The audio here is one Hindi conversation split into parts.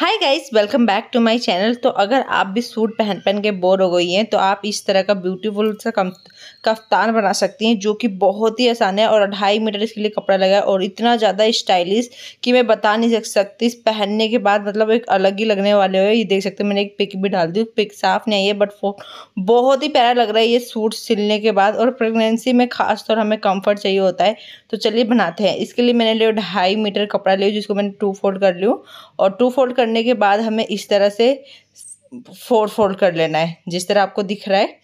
hi guys welcome back to my channel तो अगर आप भी सूट पहन पहन के बोर हो गई हैं तो आप इस तरह का ब्यूटीफुल सा कम कफ्तान बना सकती हैं जो कि बहुत ही आसान है और ढाई मीटर इसके लिए कपड़ा लगा है और इतना ज़्यादा स्टाइलिश कि मैं बता नहीं सकती पहनने के बाद मतलब एक अलग ही लगने वाले हो ये देख सकते हैं मैंने एक पिक भी डाल दी पिक साफ नहीं आई है बट बहुत ही प्यारा लग रहा है ये सूट सिलने के बाद और प्रेगनेंसी में खास तौर हमें कंफर्ट चाहिए होता है तो चलिए बनाते हैं इसके लिए मैंने लिया ढाई मीटर कपड़ा लिया जिसको मैंने टू फोल्ड कर लूँ और टू फोल्ड करने के बाद हमें इस तरह से फोर फोल्ड कर लेना है जिस तरह आपको दिख रहा है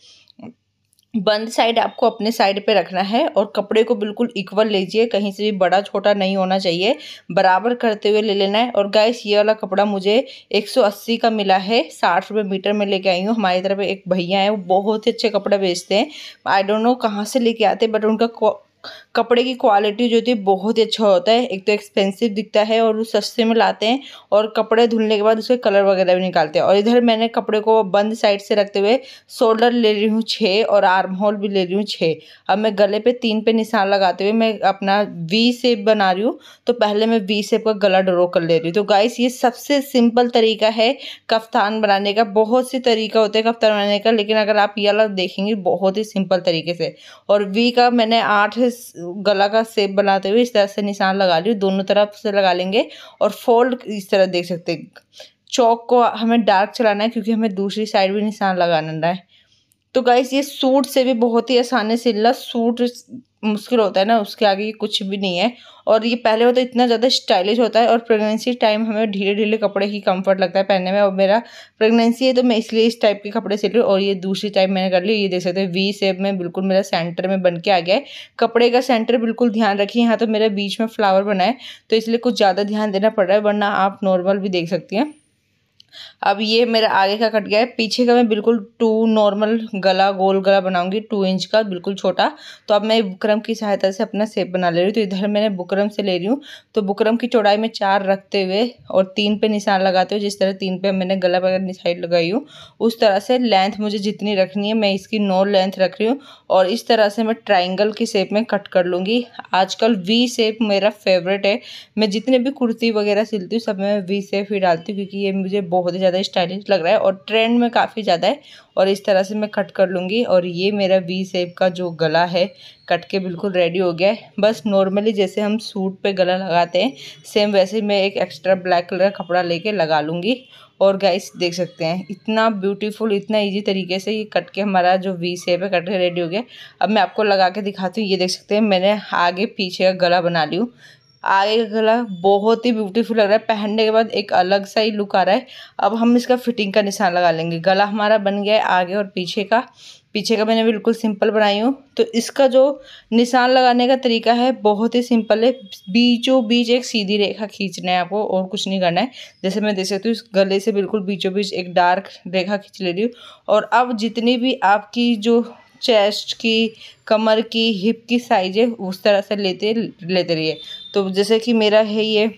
बंद साइड आपको अपने साइड पे रखना है और कपड़े को बिल्कुल इक्वल लीजिए कहीं से भी बड़ा छोटा नहीं होना चाहिए बराबर करते हुए ले लेना है और गैस ये वाला कपड़ा मुझे 180 का मिला है साठ रुपये मीटर में लेके आई हूँ हमारी तरफ एक भैया है वो बहुत ही अच्छे कपड़े बेचते हैं आई डोंट नो कहाँ से लेके आते बट उनका कपड़े की क्वालिटी जो होती है बहुत ही अच्छा होता है एक तो एक्सपेंसिव दिखता है और वो सस्ते में लाते हैं और कपड़े धुलने के बाद उसके कलर वगैरह भी निकालते हैं और इधर मैंने कपड़े को बंद साइड से रखते हुए शोल्डर ले रही हूँ छः और आर्म होल भी ले रही हूँ छः अब मैं गले पर तीन पे निशान लगाते हुए मैं अपना वी सेप बना रही हूँ तो पहले मैं वी सेप का गला ड्रो कर ले रही हूँ तो गाइस ये सबसे सिंपल तरीका है कफ्तान बनाने का बहुत से तरीका होते हैं कफ्तान बनाने का लेकिन अगर आप ये अलग देखेंगे बहुत ही सिंपल तरीके से और वी का मैंने आठ गला का सेप बनाते हुए इस तरह से निशान लगा लियो दोनों तरफ से लगा लेंगे और फोल्ड इस तरह देख सकते हैं चौक को हमें डार्क चलाना है क्योंकि हमें दूसरी साइड भी निशान लगाना है तो गाइस ये सूट से भी बहुत ही आसानी से ला सूट मुश्किल होता है ना उसके आगे ये कुछ भी नहीं है और ये पहले होता इतना ज़्यादा स्टाइलिश होता है और प्रेगनेंसी टाइम हमें ढीले ढीले कपड़े ही कंफर्ट लगता है पहनने में और मेरा प्रेगनेंसी है तो मैं इसलिए इस टाइप के कपड़े सिल रही और ये दूसरी टाइप मैंने कर ली ये देख सकते हैं वी सेप में बिल्कुल मेरा सेंटर में बन के आ गया है कपड़े का सेंटर बिल्कुल ध्यान रखिए यहाँ तो मेरे बीच में फ्लावर बनाए तो इसलिए कुछ ज़्यादा ध्यान देना पड़ रहा है वरना आप नॉर्मल भी देख सकती हैं अब ये मेरा आगे का कट गया है पीछे का मैं बिल्कुल टू नॉर्मल गला गोल गला बनाऊंगी टू इंच का बिल्कुल छोटा तो अब मैं बुकरम की सहायता से अपना सेप बना ले रही हूँ तो इधर मैंने बुकरम से ले रही हूँ तो बुकरम की चौड़ाई में चार रखते हुए और तीन पे निशान लगाते हुए जिस तरह तीन पे मैंने गला पर निशान लगाई हूँ उस तरह से लेंथ मुझे जितनी रखनी है मैं इसकी नौ लेंथ रख रही हूँ और इस तरह से मैं ट्राइंगल की शेप में कट कर लूँगी आजकल वी शेप मेरा फेवरेट है मैं जितने भी कुर्ती वगैरह सिलती हूँ सब में वी सेप ही डालती हूँ क्योंकि ये मुझे बहुत बहुत ही ज़्यादा स्टाइलिश लग रहा है और ट्रेंड में काफ़ी ज़्यादा है और इस तरह से मैं कट कर लूँगी और ये मेरा वी सेप का जो गला है कट के बिल्कुल रेडी हो गया है बस नॉर्मली जैसे हम सूट पे गला लगाते हैं सेम वैसे मैं एक एक्स्ट्रा ब्लैक कलर का कपड़ा लेके लगा लूँगी और गाइस देख सकते हैं इतना ब्यूटीफुल इतना इजी तरीके से ये कट के हमारा जो वी सेप है कट के रेडी हो गया अब मैं आपको लगा के दिखाती हूँ ये देख सकते हैं मैंने आगे पीछे का गला बना ली हूँ आगे का गला बहुत ही ब्यूटीफुल लग रहा है पहनने के बाद एक अलग सा ही लुक आ रहा है अब हम इसका फिटिंग का निशान लगा लेंगे गला हमारा बन गया है आगे और पीछे का पीछे का मैंने बिल्कुल सिंपल बनाई हूँ तो इसका जो निशान लगाने का तरीका है बहुत ही सिंपल है बीचों बीच एक सीधी रेखा खींचना है आपको और कुछ नहीं करना है जैसे मैं देख सकती हूँ इस गले से बिल्कुल बीचों बीच एक डार्क रेखा खींच ले रही हूँ और अब जितनी भी आपकी जो चेस्ट की कमर की हिप की साइज है उस तरह से लेते लेते रहिए तो जैसे कि मेरा है ये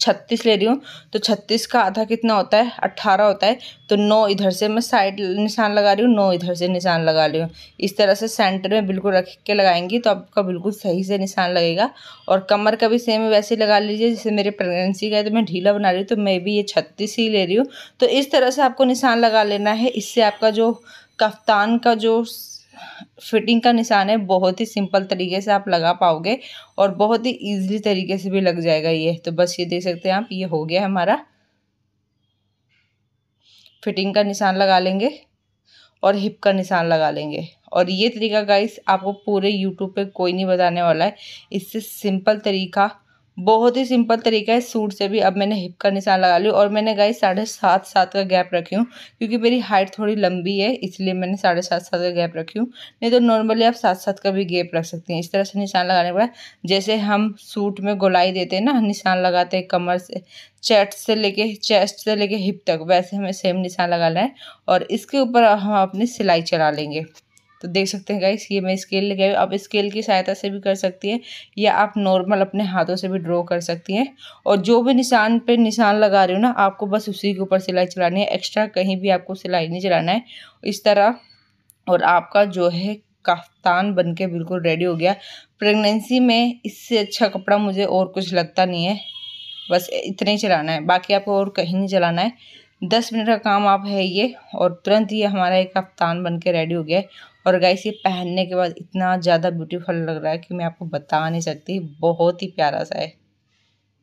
छत्तीस ले रही हूँ तो छत्तीस का आधा कितना होता है अट्ठारह होता है तो नौ इधर से मैं साइड निशान लगा रही हूँ नौ इधर से निशान लगा रही हूँ इस तरह से सेंटर में बिल्कुल रख के लगाएंगी तो आपका बिल्कुल सही से निशान लगेगा और कमर का भी सेम वैसे लगा लीजिए जैसे मेरे प्रेगनेंसी का है तो मैं ढीला बना रही हूँ तो मैं भी ये छत्तीस ही ले रही हूँ तो इस तरह से आपको निशान लगा लेना है इससे आपका जो कफ्तान का जो फिटिंग का निशान है बहुत ही सिंपल तरीके से आप लगा पाओगे और बहुत ही ईजिली तरीके से भी लग जाएगा ये तो बस ये देख सकते हैं आप ये हो गया हमारा फिटिंग का निशान लगा लेंगे और हिप का निशान लगा लेंगे और ये तरीका गाइस आपको पूरे यूट्यूब पे कोई नहीं बताने वाला है इससे सिंपल तरीका बहुत ही सिंपल तरीका है सूट से भी अब मैंने हिप का निशान लगा लिया और मैंने गाई साढ़े सात सात का गैप रखी हूँ क्योंकि मेरी हाइट थोड़ी लंबी है इसलिए मैंने साढ़े सात सात का गैप रखी हूँ नहीं तो नॉर्मली आप सात सात का भी गैप रख सकते हैं इस तरह से निशान लगाने के बाद जैसे हम सूट में गोलाई देते हैं ना निशान लगाते हैं कमर से चेस्ट से लेके चेस्ट से लेके हिप तक वैसे हमें सेम निशान लगाना है और इसके ऊपर हम अपनी सिलाई चला लेंगे तो देख सकते हैं गाइस ये मैं स्केल लेके आई आप स्केल की सहायता से भी कर सकती हैं या आप नॉर्मल अपने हाथों से भी ड्रॉ कर सकती हैं और जो भी निशान पे निशान लगा रही हो ना आपको बस उसी के ऊपर सिलाई चलानी है एक्स्ट्रा कहीं भी आपको सिलाई नहीं चलाना है इस तरह और आपका जो है काफ्तान बन के बिल्कुल रेडी हो गया प्रेगनेंसी में इससे अच्छा कपड़ा मुझे और कुछ लगता नहीं है बस इतना ही चलाना है बाकी आपको और कहीं नहीं चलाना है दस मिनट का काम आप है ये और तुरंत ही हमारा एक कप्तान बन के रेडी हो गया है और गाइस ये पहनने के बाद इतना ज़्यादा ब्यूटीफुल लग रहा है कि मैं आपको बता नहीं सकती बहुत ही प्यारा सा है